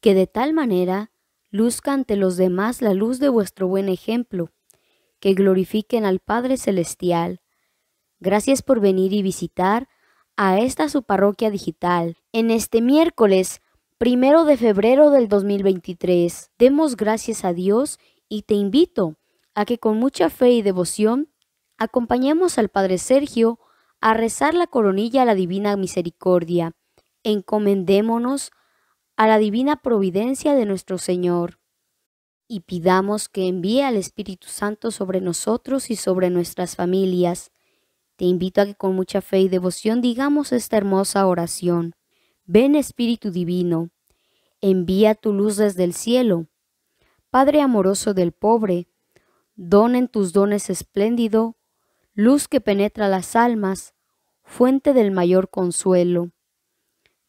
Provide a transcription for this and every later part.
que de tal manera luzca ante los demás la luz de vuestro buen ejemplo, que glorifiquen al Padre Celestial. Gracias por venir y visitar a esta su parroquia digital. En este miércoles, primero de febrero del 2023, demos gracias a Dios y te invito a que con mucha fe y devoción acompañemos al Padre Sergio a rezar la coronilla a la Divina Misericordia. Encomendémonos a la divina providencia de nuestro Señor y pidamos que envíe al Espíritu Santo sobre nosotros y sobre nuestras familias. Te invito a que con mucha fe y devoción digamos esta hermosa oración. Ven Espíritu Divino, envía tu luz desde el cielo. Padre amoroso del pobre, don en tus dones espléndido, luz que penetra las almas, fuente del mayor consuelo.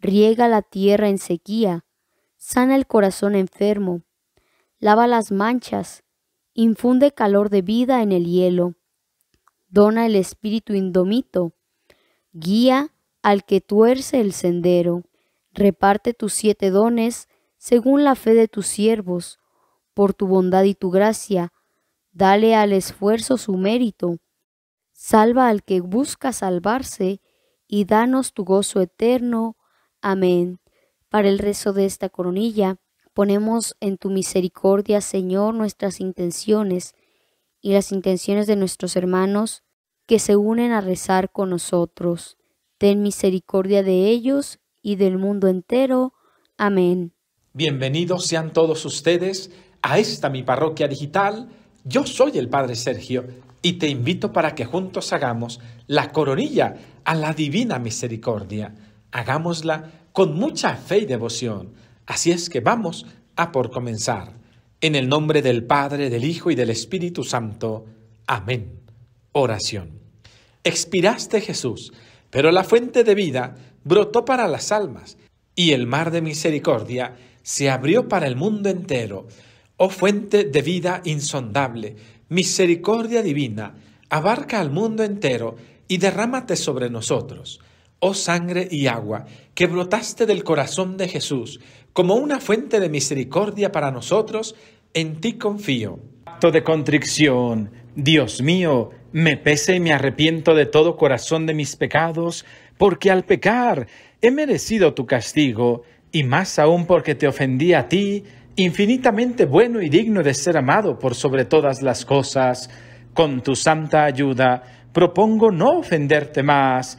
riega la tierra en sequía, sana el corazón enfermo, lava las manchas, infunde calor de vida en el hielo, dona el espíritu indomito, guía al que tuerce el sendero, reparte tus siete dones según la fe de tus siervos, por tu bondad y tu gracia, dale al esfuerzo su mérito, salva al que busca salvarse, y danos tu gozo eterno Amén. Para el rezo de esta coronilla, ponemos en tu misericordia, Señor, nuestras intenciones y las intenciones de nuestros hermanos que se unen a rezar con nosotros. Ten misericordia de ellos y del mundo entero. Amén. Bienvenidos sean todos ustedes a esta mi parroquia digital. Yo soy el Padre Sergio y te invito para que juntos hagamos la coronilla a la divina misericordia hagámosla con mucha fe y devoción. Así es que vamos a por comenzar. En el nombre del Padre, del Hijo y del Espíritu Santo. Amén. Oración. Expiraste Jesús, pero la fuente de vida brotó para las almas y el mar de misericordia se abrió para el mundo entero. Oh fuente de vida insondable, misericordia divina, abarca al mundo entero y derrámate sobre nosotros oh sangre y agua, que brotaste del corazón de Jesús, como una fuente de misericordia para nosotros, en ti confío. Acto de contrición, Dios mío, me pese y me arrepiento de todo corazón de mis pecados, porque al pecar he merecido tu castigo, y más aún porque te ofendí a ti, infinitamente bueno y digno de ser amado por sobre todas las cosas. Con tu santa ayuda propongo no ofenderte más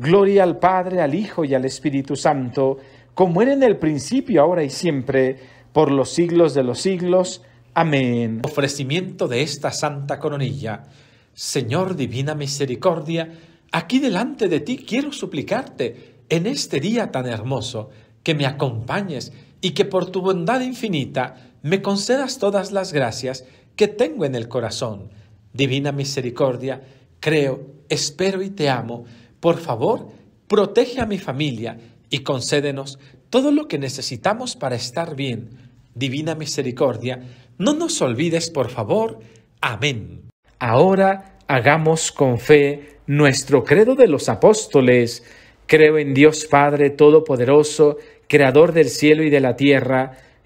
Gloria al Padre, al Hijo y al Espíritu Santo, como era en el principio, ahora y siempre, por los siglos de los siglos. Amén. Ofrecimiento de esta santa coronilla. Señor Divina Misericordia, aquí delante de ti quiero suplicarte, en este día tan hermoso, que me acompañes y que por tu bondad infinita me concedas todas las gracias que tengo en el corazón. Divina Misericordia, creo, espero y te amo por favor, protege a mi familia y concédenos todo lo que necesitamos para estar bien. Divina misericordia, no nos olvides, por favor. Amén. Ahora hagamos con fe nuestro credo de los apóstoles. Creo en Dios Padre Todopoderoso, Creador del cielo y de la tierra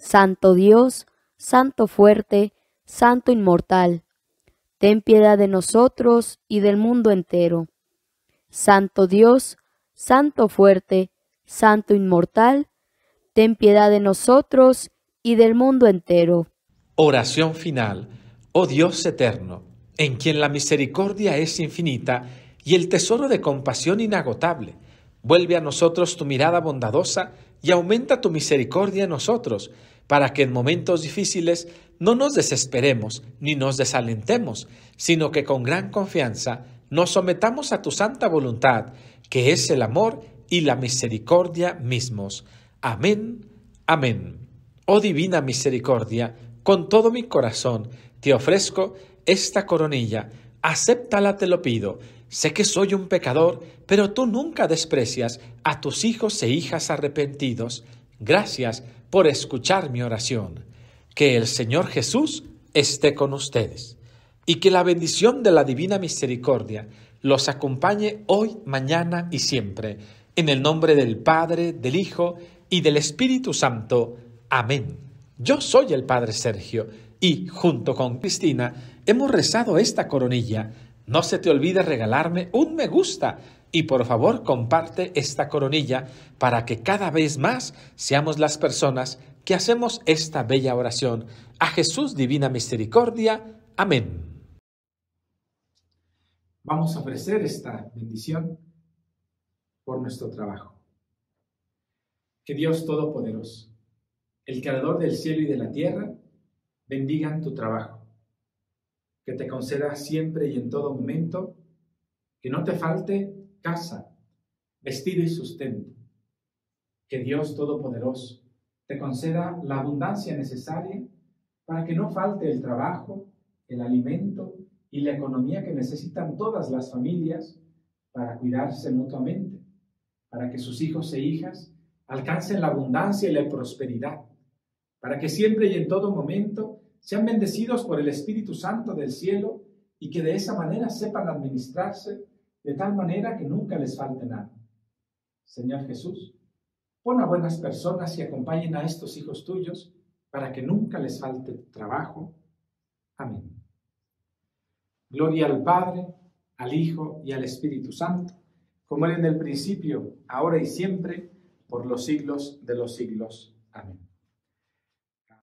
Santo Dios, Santo fuerte, Santo inmortal, ten piedad de nosotros y del mundo entero. Santo Dios, Santo fuerte, Santo inmortal, ten piedad de nosotros y del mundo entero. Oración final. Oh Dios eterno, en quien la misericordia es infinita y el tesoro de compasión inagotable, vuelve a nosotros tu mirada bondadosa y aumenta tu misericordia en nosotros, para que en momentos difíciles no nos desesperemos ni nos desalentemos, sino que con gran confianza nos sometamos a tu santa voluntad, que es el amor y la misericordia mismos. Amén, amén. Oh divina misericordia, con todo mi corazón te ofrezco esta coronilla, acéptala te lo pido, Sé que soy un pecador, pero tú nunca desprecias a tus hijos e hijas arrepentidos. Gracias por escuchar mi oración. Que el Señor Jesús esté con ustedes y que la bendición de la Divina Misericordia los acompañe hoy, mañana y siempre. En el nombre del Padre, del Hijo y del Espíritu Santo. Amén. Yo soy el Padre Sergio y junto con Cristina hemos rezado esta coronilla no se te olvide regalarme un me gusta y por favor comparte esta coronilla para que cada vez más seamos las personas que hacemos esta bella oración. A Jesús Divina Misericordia. Amén. Vamos a ofrecer esta bendición por nuestro trabajo. Que Dios Todopoderoso, el Creador del cielo y de la tierra, bendiga tu trabajo que te conceda siempre y en todo momento, que no te falte casa, vestido y sustento. Que Dios Todopoderoso te conceda la abundancia necesaria para que no falte el trabajo, el alimento y la economía que necesitan todas las familias para cuidarse mutuamente, para que sus hijos e hijas alcancen la abundancia y la prosperidad, para que siempre y en todo momento sean bendecidos por el Espíritu Santo del cielo y que de esa manera sepan administrarse de tal manera que nunca les falte nada. Señor Jesús, pon a buenas personas y acompañen a estos hijos tuyos para que nunca les falte trabajo. Amén. Gloria al Padre, al Hijo y al Espíritu Santo, como era en el principio, ahora y siempre, por los siglos de los siglos. Amén.